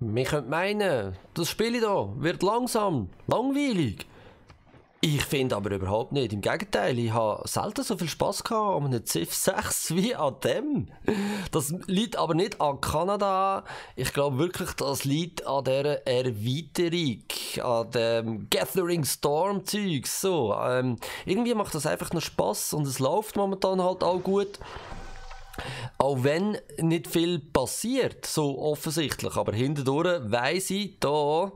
Man könnte meinen, das Spiel hier wird langsam, langweilig. Ich finde aber überhaupt nicht. Im Gegenteil, ich habe selten so viel Spass gehabt an einem Ziff 6 wie an dem. Das liegt aber nicht an Kanada. Ich glaube wirklich, das liegt an dieser Erweiterung, an dem Gathering Storm Zeug. So, ähm, irgendwie macht das einfach noch Spass und es läuft momentan halt auch gut. Auch wenn nicht viel passiert, so offensichtlich, aber hinterdurch weiss ich, da,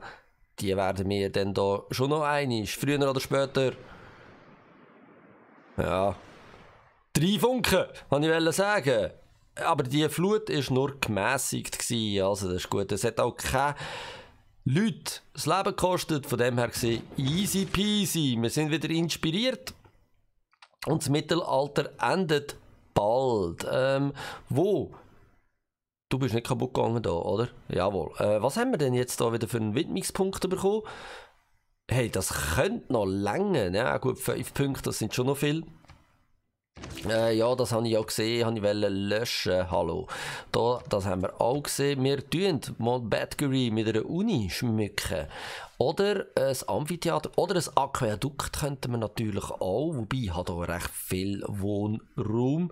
die werden mir dann da schon noch einig, früher oder später. Ja. Drei Funken, wollte ich sagen. Aber die Flut war nur gemässigt. Gewesen. Also, das ist gut. Es hat auch keine Leute das Leben gekostet. Von dem her gesehen, easy peasy. Wir sind wieder inspiriert. Und das Mittelalter endet bald. Ähm, wo? Du bist nicht kaputt gegangen da, oder? Jawohl. Äh, was haben wir denn jetzt da wieder für einen Widmungspunkt bekommen? Hey, das könnte noch länger. Ne? Ja, gut, 5 Punkte, das sind schon noch viel. Äh, ja, das habe ich ja gesehen, habe ich löschen. Hallo. Da, das haben wir auch gesehen. Wir tun mal Batgirl mit einer Uni schmücken. Oder ein Amphitheater oder ein Aquädukt könnten wir natürlich auch, wobei hat auch recht viel Wohnraum.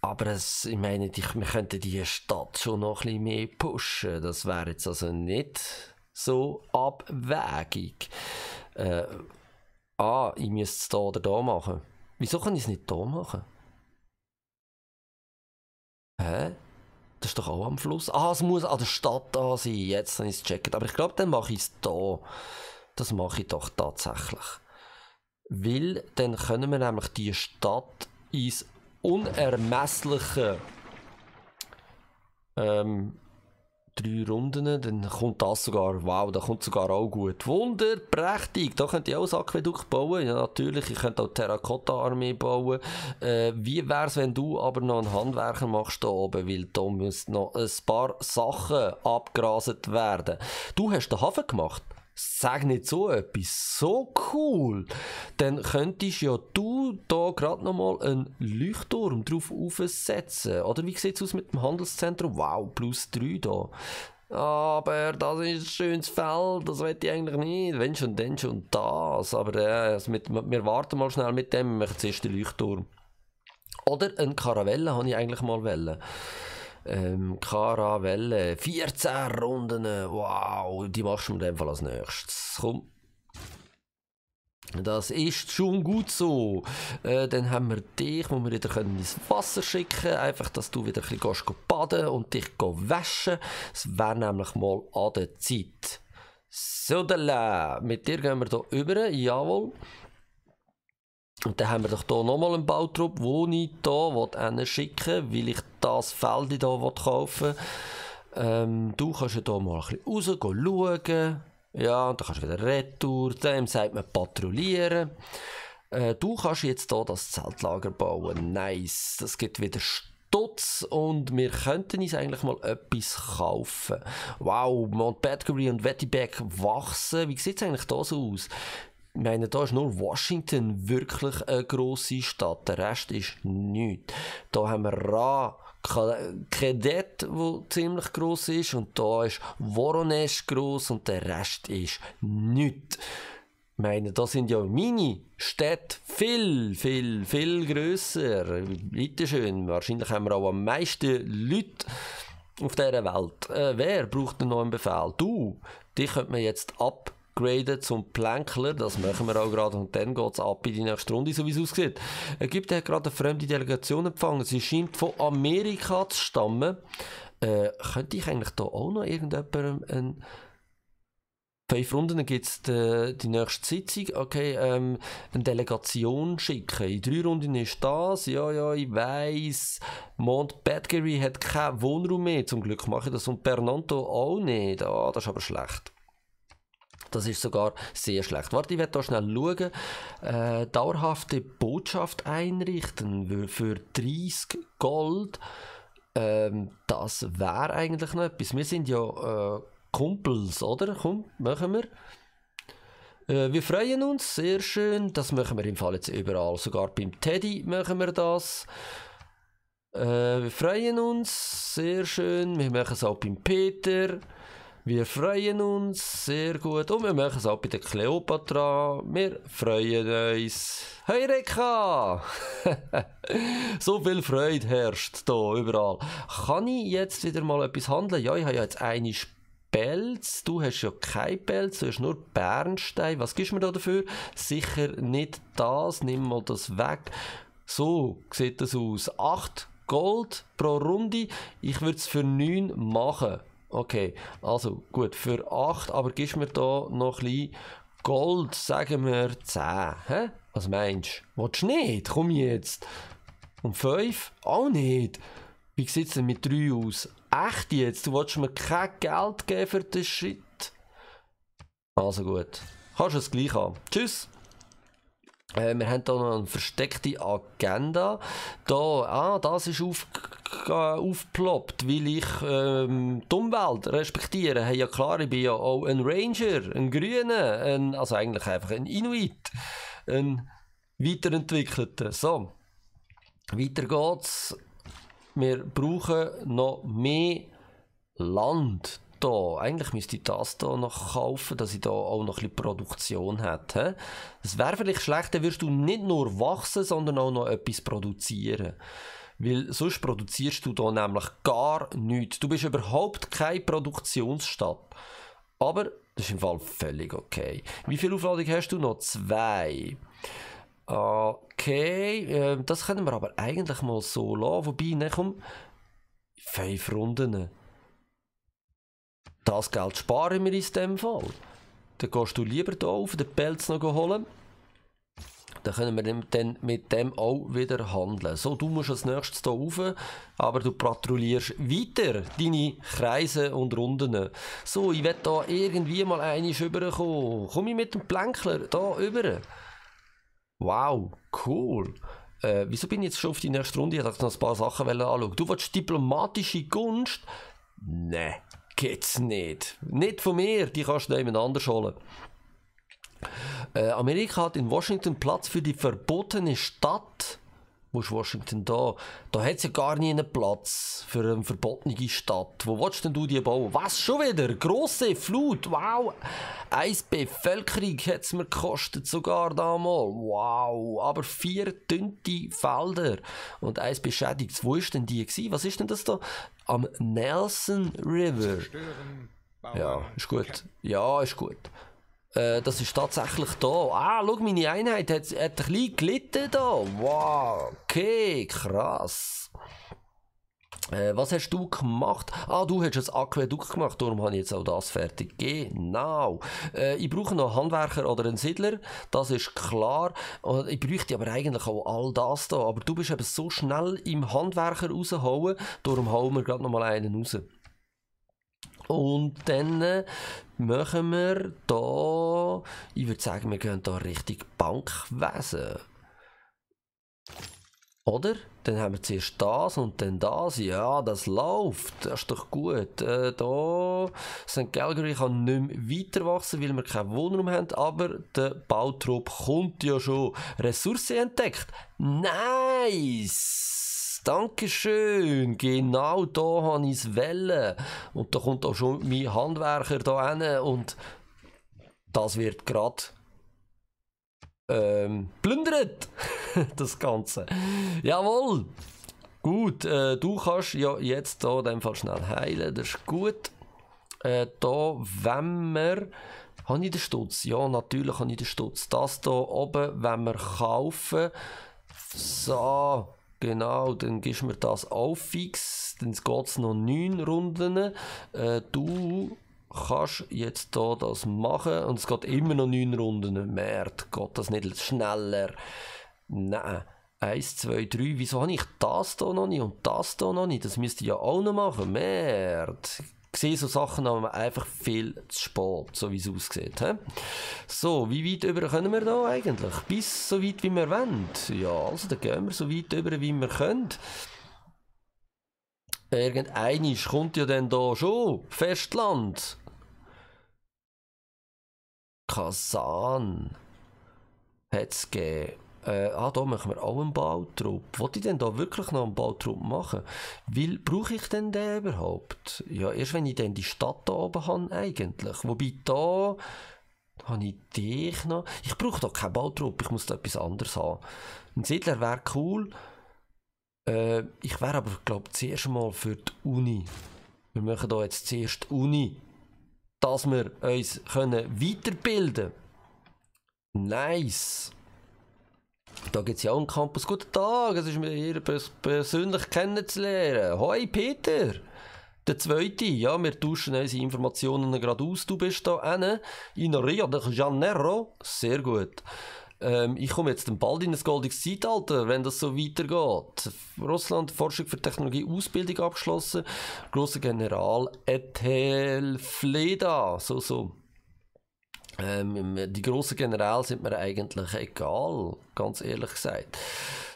Aber es, ich meine, die, wir könnten die Stadt schon noch ein bisschen mehr pushen. Das wäre jetzt also nicht so abwägig. Äh, ah, ich müsste es hier oder da machen. Wieso kann ich es nicht hier machen? Hä? Das ist doch auch am Fluss. Ah, es muss an der Stadt da sein. Jetzt habe ich es gecheckt. Aber ich glaube, dann mache ich es da. Das mache ich doch tatsächlich. Weil dann können wir nämlich die Stadt ins Unermessliche ähm, drei Runden, dann kommt das sogar, wow, da kommt sogar auch gut. Wunder, prächtig, da könnt ihr auch ein Aquädukt bauen, ja natürlich, ich könnte auch Terrakotta-Armee bauen. Äh, wie wär's, wenn du aber noch einen Handwerker machst da oben, weil da müssen noch ein paar Sachen abgraset werden. Du hast den Hafen gemacht. Sag nicht so etwas. So cool. Dann könntest ja du du da gerade nochmal einen Leuchtturm drauf aufsetzen? Oder wie sieht es aus mit dem Handelszentrum? Wow, plus 3 da. Aber das ist ein schönes Feld, das will ich eigentlich nicht. Wenn schon, dann schon das. Aber äh, also mit, wir warten mal schnell mit dem, wir machen zuerst den Leuchtturm. Oder eine Karavelle habe ich eigentlich mal wollen. Ähm, Karavelle, 14 Runden, äh, wow, die machst du mir in dem Fall als nächstes. Komm, das ist schon gut so. Äh, dann haben wir dich, wo wir wieder können ins Wasser schicken können. Einfach, dass du wieder ein bisschen baden und dich waschen Es wäre nämlich mal an der Zeit. So, mit dir gehen wir hier rüber. Jawohl. Und dann haben wir doch hier nochmal einen Bautrupp, wo ich hier schicken will, weil ich das Feld hier kaufen will. Ähm, du kannst hier mal ein bisschen raus schauen. Ja, und dann kannst du wieder retour, dem sagt man patrouillieren. Äh, du kannst jetzt hier das Zeltlager bauen. Nice. Das gibt wieder Stutz und wir könnten uns eigentlich mal etwas kaufen. Wow, Mount Batgory und Wettyback wachsen. Wie sieht es eigentlich hier so aus? Ich meine, da ist nur Washington wirklich eine grosse Stadt. Der Rest ist nichts. Da haben wir Ra, Kadett, wo ziemlich groß ist und da ist Voronezh groß und der Rest ist nichts. Ich meine, das sind ja meine Städte viel, viel, viel grösser. Bitte schön, wahrscheinlich haben wir auch am meisten Leute auf dieser Welt. Äh, wer braucht denn noch einen Befehl? Du, dich könnte man jetzt ab upgraden zum Plänkler. Das machen wir auch gerade. Und dann geht's ab in die nächste Runde, so wie es aussieht. Ägypten hat gerade eine fremde Delegation empfangen. Sie scheint von Amerika zu stammen. Äh, könnte ich eigentlich da auch noch irgendjemandem einen fünf Runden, dann gibt es die, die, nächste Sitzung. Okay, ähm, eine Delegation schicken. In drei Runden ist das. Ja, ja, ich weiss. Mont Badgery hat keinen Wohnraum mehr. Zum Glück mache ich das. Und Bernanto auch nicht. Ah, das ist aber schlecht. Das ist sogar sehr schlecht. Warte, ich werde hier schnell schauen. Äh, dauerhafte Botschaft einrichten für 30 Gold. Ähm, das wäre eigentlich noch etwas. Wir sind ja äh, Kumpels, oder? Komm, machen wir. Äh, wir freuen uns, sehr schön. Das machen wir im Fall jetzt überall. Sogar beim Teddy machen wir das. Äh, wir freuen uns, sehr schön. Wir machen es auch beim Peter. Wir freuen uns sehr gut und wir machen es auch bei der Cleopatra. Wir freuen uns. Hey Rekka! so viel Freude herrscht hier überall. Kann ich jetzt wieder mal etwas handeln? Ja, ich habe ja jetzt eine Pelz. Du hast ja kein Pelz, du hast nur Bernstein. Was gibst du mir da dafür? Sicher nicht das. Nimm mal das weg. So sieht das aus. 8 Gold pro Runde. Ich würde es für 9 machen. Okay, also gut, für 8, aber gibst mir da noch ein bisschen Gold, sagen wir 10. Hä? Was meinst du? Willst du nicht? Komm jetzt. Und 5? Auch nicht. Wie sieht es denn mit 3 aus? Echt jetzt? Du willst mir kein Geld geben für den Shit? Also gut. Kannst du es gleich haben. Tschüss. Äh, wir haben hier noch eine versteckte Agenda. Da, ah, das ist auf, aufgeploppt, weil ich ähm, die Umwelt respektiere. Hey, ja klar, ich bin ja auch ein Ranger, ein Grüner, ein, also eigentlich einfach ein Inuit, ein weiterentwickelter. So, weiter geht's. Wir brauchen noch mehr Land da, eigentlich müsste ich das da noch kaufen, dass ich da auch noch ein bisschen Produktion hätte. Es wäre vielleicht schlecht, dann wirst du nicht nur wachsen, sondern auch noch etwas produzieren. Weil sonst produzierst du da nämlich gar nichts. Du bist überhaupt keine Produktionsstadt. Aber das ist im Fall völlig okay. Wie viel Aufladung hast du noch? Zwei. Okay, ähm, das können wir aber eigentlich mal so lassen. Wobei, ne, komm, fünf Runden. Das Geld sparen wir in dem Fall. Dann gehst du lieber hier auf den Pelz noch holen. Dann können wir dann mit dem auch wieder handeln. So, du musst als nächstes hier rauf, aber du patrouillierst weiter deine Kreise und Runden. So, ich will hier irgendwie mal einisch rüberkommen. Komm ich mit dem Plänkler hier rüber? Wow, cool. Äh, wieso bin ich jetzt schon auf die nächste Runde? Ich dachte noch ein paar Sachen anschauen. Du willst diplomatische Gunst? Nein geht's nicht. Nicht von mir, die kannst du jemand anders holen. Äh, Amerika hat in Washington Platz für die verbotene Stadt musst Washington da. Da hat es ja gar nie einen Platz für eine verbotene Stadt. Wo willst denn du die bauen? Was, schon wieder? Grosse Flut, wow. Eins Bevölkerung hat es mir gekostet sogar damals. Wow, aber vier dünne Felder und eins beschädigt. Wo ist denn die gewesen? Was ist denn das da? Am Nelson River. Ja, ist gut. Ja, ist gut. Äh, das ist tatsächlich da. Ah, schau, meine Einheit hat, hat ein bisschen gelitten da. Wow, okay, krass. Äh, was hast du gemacht? Ah, du hast ein Aquädukt gemacht, darum habe ich jetzt auch das fertig. Genau. Äh, ich brauche noch einen Handwerker oder einen Siedler, das ist klar. Ich bräuchte aber eigentlich auch all das da. Aber du bist eben so schnell im Handwerker rausgehauen, darum hauen wir gerade nochmal einen raus. Und dann äh, machen wir da, ich würde sagen, wir gehen da Richtung Bankwesen. Oder? Dann haben wir zuerst das und dann das. Ja, das läuft. Das ist doch gut. Äh, da St. Galgary kann nicht mehr weiter wachsen, weil wir keinen Wohnraum haben. Aber der Bautrupp kommt ja schon. Ressource entdeckt. Nice! Dankeschön. Genau da habe ich es Welle. Und da kommt auch schon mein Handwerker da hin und das wird gerade ähm, plündert. das Ganze. Jawohl. Gut, äh, du kannst ja jetzt hier in dem Fall schnell heilen, das ist gut. Äh, da, wenn wir... Habe ich den Stutz? Ja, natürlich habe ich den Stutz. Das hier oben, wenn wir kaufen. So. Genau, dann gibst mir das auf fix, dann geht es noch neun Runden. Äh, du kannst jetzt hier das machen und es geht immer noch neun Runden. Merd, geht das nicht schneller? Nein. 1, 2, 3, wieso habe ich das hier noch nicht und das hier noch nicht? Das müsste ich ja auch noch machen. Merd, sehe so Sachen aber einfach viel zu spät, so wie es aussieht. He? So, wie weit über können wir da eigentlich? Bis so weit, wie wir wollen. Ja, also da gehen wir so weit über, wie wir können. Irgendeinisch kommt ja dann da schon. Festland. Kasan. Hat es gegeben äh, ah, da machen wir auch einen Bautrupp. Wollte ich denn da wirklich noch einen Bautrupp machen? Weil, brauche ich denn den überhaupt? Ja, erst wenn ich dann die Stadt da oben habe, eigentlich. Wobei da, da habe ich dich noch. Ich brauche doch keinen Bautrupp, ich muss da etwas anderes haben. Ein Siedler wäre cool. Äh, ich wäre aber, glaube ich, zuerst mal für die Uni. Wir machen da jetzt zuerst die Uni. Dass wir uns können weiterbilden können. Nice. Da gibt es ja auch einen Campus. Guten Tag, es ist mir hier persönlich kennenzulernen. Hoi Peter! Der zweite, ja, wir tauschen unsere Informationen gerade aus. Du bist hier hinten in Rio de Janeiro. Sehr gut. Ähm, ich komme jetzt bald in ein goldiges Zeitalter, wenn das so weitergeht. Russland, Forschung für Technologie, Ausbildung abgeschlossen. Großer General Etel Fleda. So, so. Ähm, die grossen Generäle sind mir eigentlich egal, ganz ehrlich gesagt.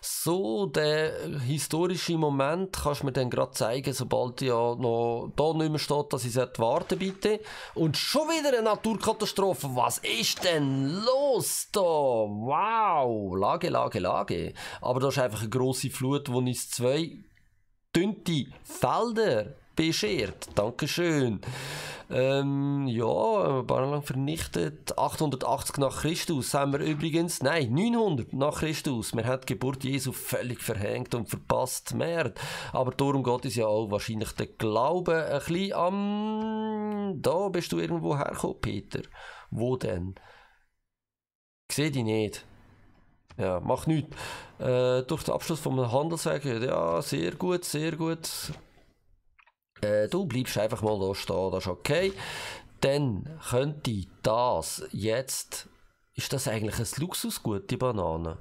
So, der historische Moment kannst du mir dann gerade zeigen, sobald ja noch da nicht mehr steht, dass ich warten bitte. Und schon wieder eine Naturkatastrophe. Was ist denn los da? Wow! Lage, Lage, Lage. Aber das ist einfach eine grosse Flut, wo uns zwei dünnte Felder beschert. Dankeschön. Ähm, ja, Barlang vernichtet. 880 nach Christus haben wir übrigens, nein, 900 nach Christus. Man hat die Geburt Jesu völlig verhängt und verpasst mehr. Aber darum geht es ja auch wahrscheinlich der Glaube ein bisschen am... Da bist du irgendwo hergekommen, Peter. Wo denn? Ich Sehe dich nicht. Ja, macht nichts. Äh, durch den Abschluss vom Handelsweg, ja, sehr gut, sehr gut. Äh, du bleibst einfach mal da stehen, das ist okay. Dann könnte das jetzt. Ist das eigentlich ein Luxusgut, die Banane?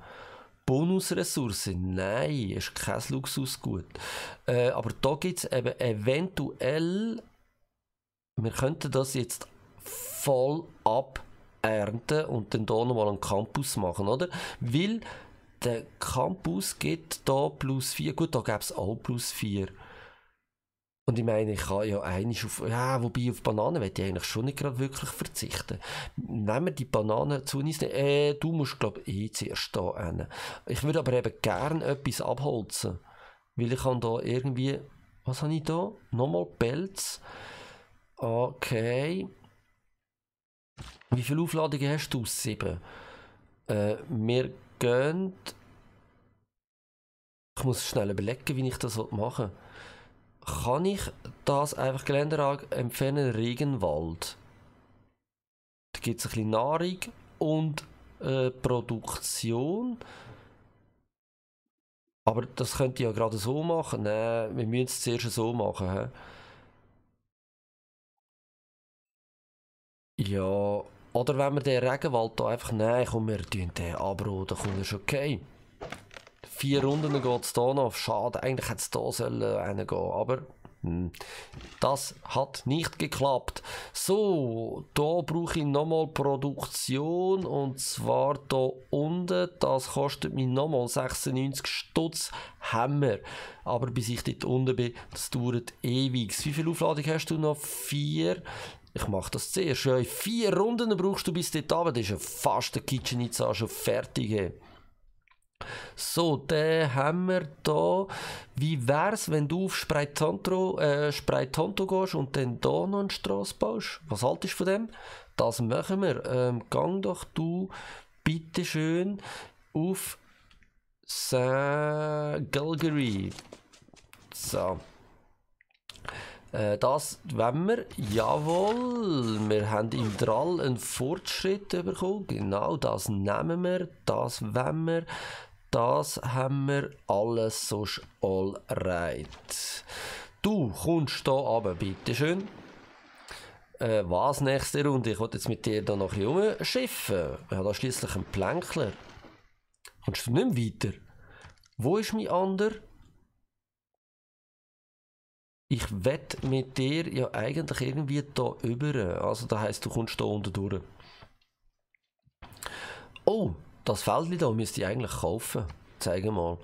Bonusressource? Nein, ist kein Luxusgut. Äh, aber da gibt es eben eventuell. Wir könnten das jetzt voll abernten und dann hier nochmal einen Campus machen, oder? Weil der Campus gibt da plus 4. Gut, da gäbe es auch plus 4. Und ich meine, ich kann ja eigentlich auf, ja, wobei auf Bananen will ich eigentlich schon nicht gerade wirklich verzichten. Nehmen wir die Bananen zu uns, äh, du musst, glaube ich, eh zuerst da hin. Ich würde aber eben gern etwas abholzen, weil ich habe da irgendwie, was habe ich da? Nochmal Pelz. Okay. Wie viele Aufladungen hast du? Sieben. Äh, wir gehen... Ich muss schnell überlegen, wie ich das machen soll kann ich das einfach Geländerag empfehlen, Regenwald. Da gibt es ein bisschen Nahrung und äh, Produktion. Aber das könnt ihr ja gerade so machen. Nein, wir müssen es zuerst so machen. He? Ja, oder wenn wir den Regenwald hier einfach nehmen, komm, wir tun den abroden, komm, ist okay vier Runden geht es hier noch. Schade, eigentlich hätte es hier sollen einen gehen, aber hm, das hat nicht geklappt. So, da brauche ich nochmal Produktion und zwar da unten. Das kostet mich nochmal 96 Stutz. Hammer. Aber bis ich dort unten bin, das dauert ewig. Wie viel Aufladung hast du noch? Vier. Ich mache das zuerst. Ja, vier Runden brauchst du bis dort runter. Das ist ja fast der Kitchen schon fertig. So, dann haben wir da, wie wär's, wenn du auf Spreitonto, äh, Spreitonto gehst und dann da noch eine Strasse baust? Was haltest du von dem? Das machen wir. Ähm, gang doch du bitte schön auf St. Galgary. So. Äh, das wollen wir. Jawohl, wir haben im Drall einen Fortschritt bekommen. Genau das nehmen wir, das wollen wir. Das haben wir alles sonst alright. Du kommst hier runter, bitteschön. Äh, was nächste Runde? Ich wollte jetzt mit dir da noch ein bisschen schiffen. Wir haben schließlich einen Plänkler. Kommst du nicht mehr weiter? Wo ist mein ander? Ich wett mit dir ja eigentlich irgendwie da über. Also da heisst, du kommst hier unten durch. Oh, das Feld hier müsste ich eigentlich kaufen. Zeigen mal.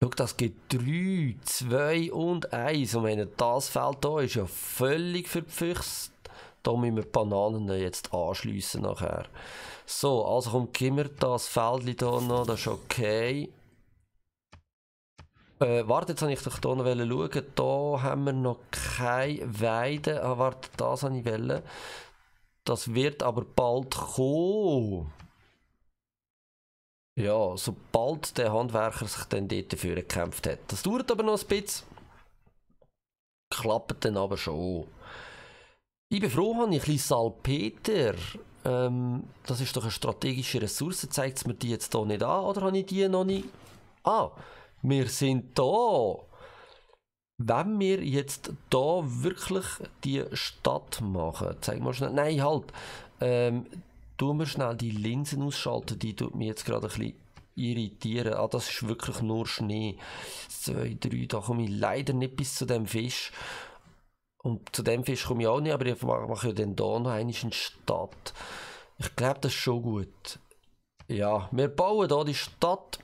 Schau, das gibt 3, 2 und 1. Und meine, das Feld hier ist ja völlig verpfüchst. Da müssen wir die Bananen jetzt anschliessen nachher. So, also kommt wir das Feld hier noch, das ist okay. Äh, warte, jetzt wollte ich doch hier noch schauen. Da haben wir noch keine Weide. Ah, warte, das wollte ich. Das wird aber bald kommen. Ja, sobald der Handwerker sich dann dort dafür gekämpft hat. Das dauert aber noch ein bisschen. Klappt dann aber schon. Ich bin froh, habe ich ein bisschen Salpeter. Ähm, das ist doch eine strategische Ressource. Zeigt es mir die jetzt hier nicht an? Oder habe ich die noch nicht? Ah, wir sind da. Wenn wir jetzt da wirklich die Stadt machen, zeig mal schnell. Nein, halt. Ähm, tun wir schnell die Linsen ausschalten, die tut mir jetzt gerade ein bisschen irritieren. Ah, das ist wirklich nur Schnee. 2, 3, da komme ich leider nicht bis zu dem Fisch. Und zu dem Fisch komme ich auch nicht, aber ich mache ja dann hier noch eine Stadt. Ich glaube, das ist schon gut. Ja, wir bauen hier die Stadt.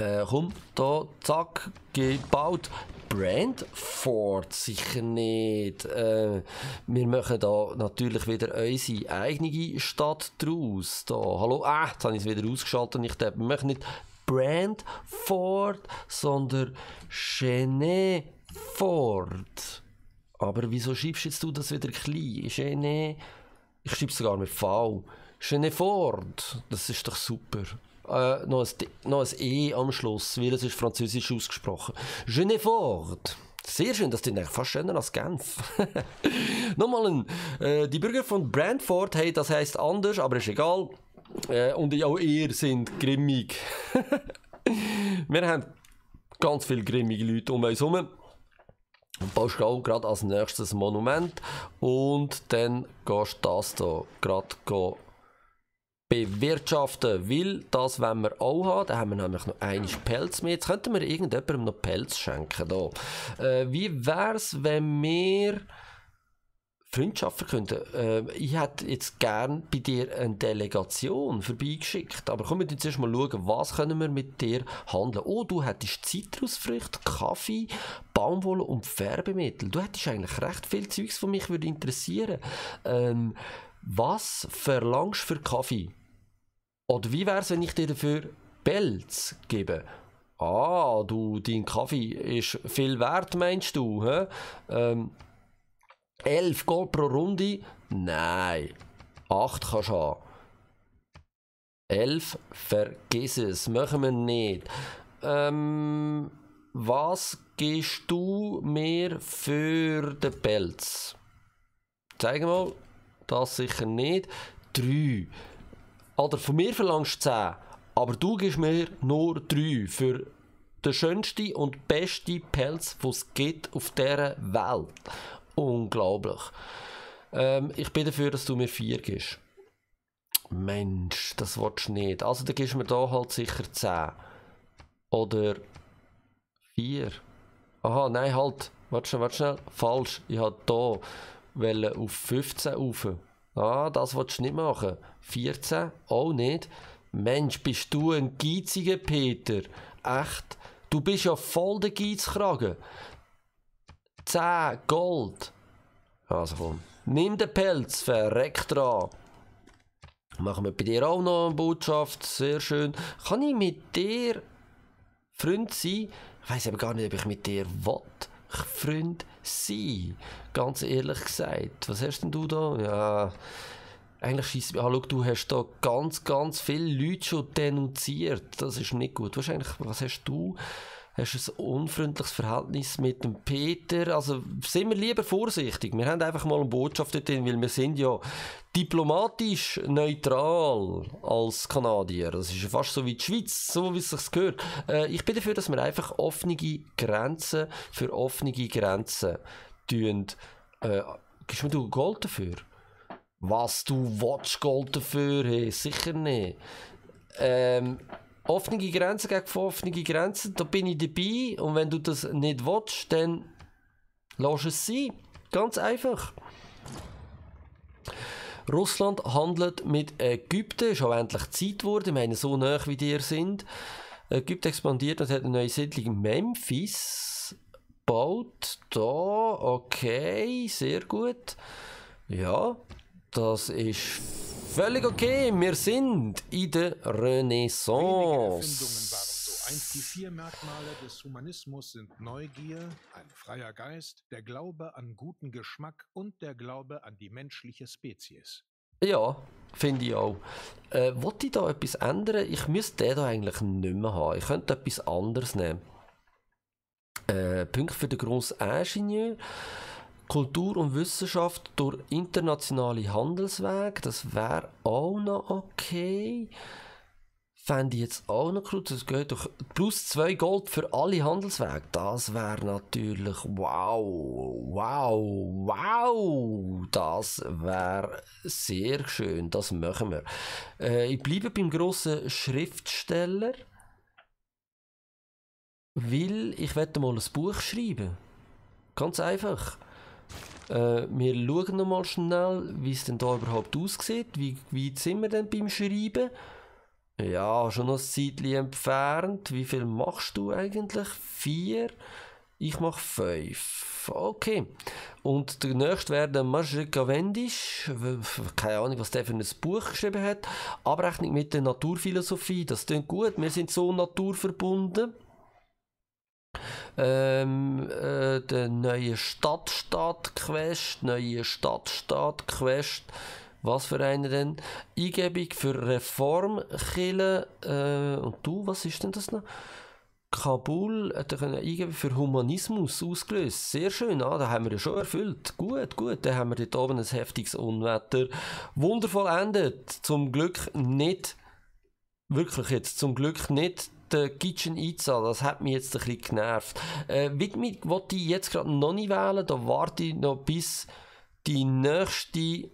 Äh, komm, da, zack, gebaut. Brandford sicher nicht. Äh, wir machen da natürlich wieder unsere eigene Stadt draus. Da, hallo, ah, jetzt habe ich es wieder ausgeschaltet. Ich denke, wir machen nicht Brandford, sondern Cheneford. Aber wieso schreibst jetzt du das wieder klein? Chene, ich schreibe es sogar mit V. Cheneford, das ist doch super. Äh, noch, ein, noch ein E am Schluss, weil es ist französisch ausgesprochen. Genefort. Sehr schön, das klingt fast schöner als Genf. Nochmal ein, äh, die Bürger von Brantford, hey, das heißt anders, aber ist egal. Äh, und auch ihr sind grimmig. Wir haben ganz viele grimmige Leute um uns herum. Pascal gerade als nächstes Monument und dann gehst du das hier gerade bewirtschaften, weil das wenn wir auch haben. Da haben wir nämlich noch einen Pelz mehr. Jetzt könnten wir irgendjemandem noch Pelz schenken. Da. Äh, wie wäre es, wenn wir Freundschaft verkünden? Äh, ich hätte jetzt gern bei dir eine Delegation vorbeigeschickt, aber kommen wir jetzt mal schauen, was können wir mit dir handeln. Oh, du hättest Zitrusfrüchte, Kaffee, Baumwolle und Färbemittel. Du hättest eigentlich recht viel Zeugs, von mich würde interessieren. Ähm, was verlangst du für Kaffee? Oder wie wäre es, wenn ich dir dafür Belz gebe? Ah, du, dein Kaffee ist viel wert, meinst du? Hä? Ähm, 11 Gold pro Runde? Nein. 8 kannst du haben. 11? Vergiss es. Machen wir nicht. Ähm, was gibst du mir für den Pelz? Zeig mal. Das sicher nicht. 3. Alter, von mir verlangst du 10, aber du gibst mir nur 3 für den schönsten und besten Pelz, den es gibt auf dieser Welt. Unglaublich. Ähm, ich bin dafür, dass du mir 4 gibst. Mensch, das willst du nicht. Also dann gibst du mir hier halt sicher 10. Oder 4. Aha, nein, halt. Warte schnell, warte schnell. Falsch. Ich habe hier auf 15 rauf. Ah, das willst du nicht machen. 14, auch nicht. Mensch, bist du ein geiziger Peter. Echt? Du bist ja voll der Geizkragen. 10 Gold. Also komm. Nimm den Pelz, verreck dran. Machen wir bei dir auch noch eine Botschaft. Sehr schön. Kann ich mit dir Freund sein? Ich weiß aber gar nicht, ob ich mit dir will. Freund sein. Ganz ehrlich gesagt. Was hast denn du da? Ja, eigentlich scheiße. Ja, schau, du hast da ganz, ganz viele Leute schon denunziert. Das ist nicht gut. Wahrscheinlich, was hast du? hast ein unfreundliches Verhältnis mit dem Peter. Also sind wir lieber vorsichtig. Wir haben einfach mal eine Botschaft drin, weil wir sind ja diplomatisch neutral als Kanadier. Das ist ja fast so wie die Schweiz, so wie es sich gehört. Äh, ich bin dafür, dass wir einfach offene Grenzen für offene Grenzen tun. Äh, gibst mir du Gold dafür? Was du willst, Gold dafür? Hey, sicher nicht. Ähm, offene Grenzen gegen offene Grenzen, da bin ich dabei und wenn du das nicht willst, dann lass es sein. Ganz einfach. Russland handelt mit Ägypten, ist auch endlich Zeit geworden, ich meine, so nah wie dir sind. Ägypten expandiert und hat eine neue Siedlung Memphis gebaut. Da, okay, sehr gut. Ja, das ist Völlig okay, wir sind in der Renaissance. Einst die vier Merkmale des Humanismus sind Neugier, ein freier Geist, der Glaube an guten Geschmack und der Glaube an die menschliche Spezies. Ja, finde ich auch. Äh, Wollte ich da etwas ändern? Ich müsste den da eigentlich nicht mehr haben. Ich könnte etwas anderes nehmen. Äh, Punkt für den Grossingenieur. Kultur und Wissenschaft durch internationale Handelswege, das wäre auch noch okay. Fände ich jetzt auch noch gut. Das geht doch plus zwei Gold für alle Handelswege. Das wäre natürlich wow, wow, wow. Das wäre sehr schön. Das machen wir. Äh, ich bleibe beim grossen Schriftsteller, weil ich werde mal ein Buch schreiben. Ganz einfach. Äh, wir schauen noch mal schnell, wie es denn da überhaupt aussieht. Wie weit sind wir denn beim Schreiben? Ja, schon noch ein Zeitchen entfernt. Wie viel machst du eigentlich? Vier? Ich mache fünf. Okay. Und der nächste wäre der Majid Cavendish. Keine Ahnung, was der für ein Buch geschrieben hat. Abrechnung mit der Naturphilosophie. Das klingt gut. Wir sind so naturverbunden. Ähm, äh, der neue Stadtstaat-Quest, neue Stadtstaat-Quest, was für eine denn? Eingebung für Reformkille. Äh, und du, was ist denn das noch? Kabul hat er eingeben für Humanismus ausgelöst. Sehr schön, ah, da haben wir ja schon erfüllt. Gut, gut, dann haben wir dort oben ein heftiges Unwetter. Wundervoll endet. Zum Glück nicht, wirklich jetzt, zum Glück nicht der Kitchen einzahlen, das hat mich jetzt ein bisschen genervt. Äh, Widmung wollte ich jetzt gerade noch nicht wählen, da warte ich noch bis die nächste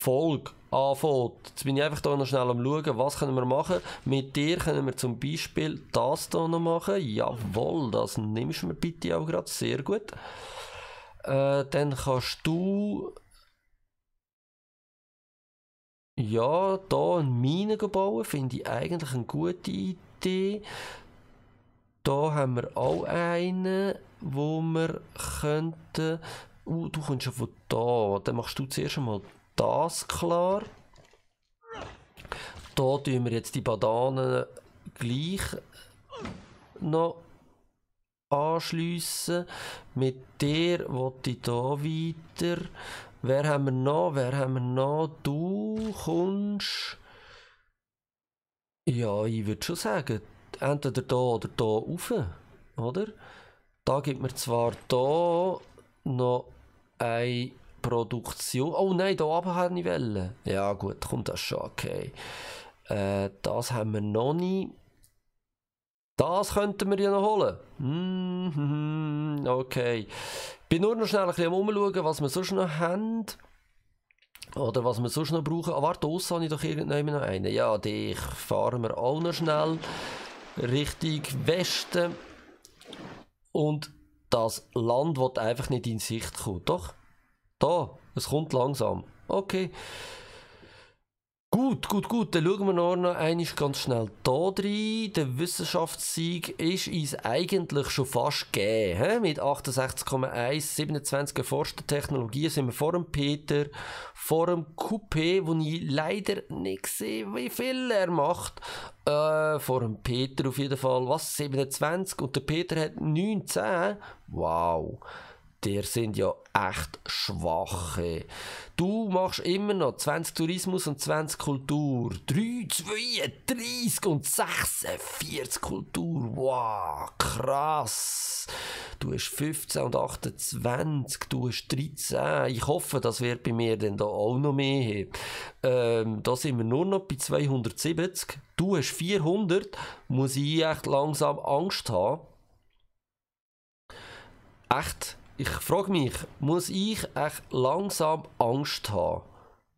Folge anfängt. Jetzt bin ich einfach hier noch schnell am schauen, was können wir machen. Mit dir können wir zum Beispiel das hier noch machen. Jawohl, das nimmst du mir bitte auch gerade. Sehr gut. Äh, dann kannst du... Ja, hier eine Mine bauen, finde ich eigentlich eine gute Idee. Mitte. Da haben wir auch einen, wo wir könnten... Uh, du kommst ja von da. Dann machst du zuerst einmal das klar. Da tun wir jetzt die Bananen gleich noch anschliessen. Mit dir wollte ich hier weiter. Wer haben wir noch? Wer haben wir noch? Du kommst ja, ich würde schon sagen, entweder da oder da rauf, oder? Da gibt mir zwar da noch eine Produktion. Oh nein, da oben habe ich Welle. Ja, gut, kommt das schon, okay. Äh, das haben wir noch nicht. Das könnten wir ja noch holen. Mm -hmm, okay. Ich bin nur noch schnell ein bisschen umschauen, was wir sonst noch haben. Oder was wir sonst noch brauchen. Ah, warte, aussen habe ich doch irgendjemand noch einen. Ja, dich fahren wir auch noch schnell Richtung Westen. Und das Land, das einfach nicht in Sicht kommt. Doch, da, es kommt langsam. Okay. Gut, gut, gut. Dann schauen wir noch einmal ganz schnell da rein. Der Wissenschaftssieg ist uns eigentlich schon fast gegeben. He? Mit 68,1, 27 erforschten Technologien sind wir vor dem Peter, vor dem Coupé, wo ich leider nicht sehe, wie viel er macht. Äh, vor dem Peter auf jeden Fall. Was? 27? Und der Peter hat 19? Wow der sind ja echt schwache. Du machst immer noch 20 Tourismus und 20 Kultur. 3, 2, 30 und 46 Kultur. Wow, krass. Du hast 15 und 28, du hast 13. Ich hoffe, das wird bei mir dann da auch noch mehr ähm, Da sind wir nur noch bei 270. Du hast 400. Muss ich echt langsam Angst haben. Echt? ich frage mich, muss ich echt langsam Angst haben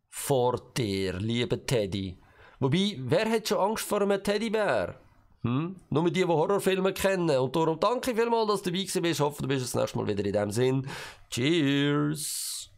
vor dir, lieber Teddy? Wobei, wer hat schon Angst vor einem Teddybär? Hm? Nur die, die Horrorfilme kennen. Und darum danke vielmals, dass du dabei warst. Ich hoffe, du bist das nächste Mal wieder in dem Sinn. Cheers!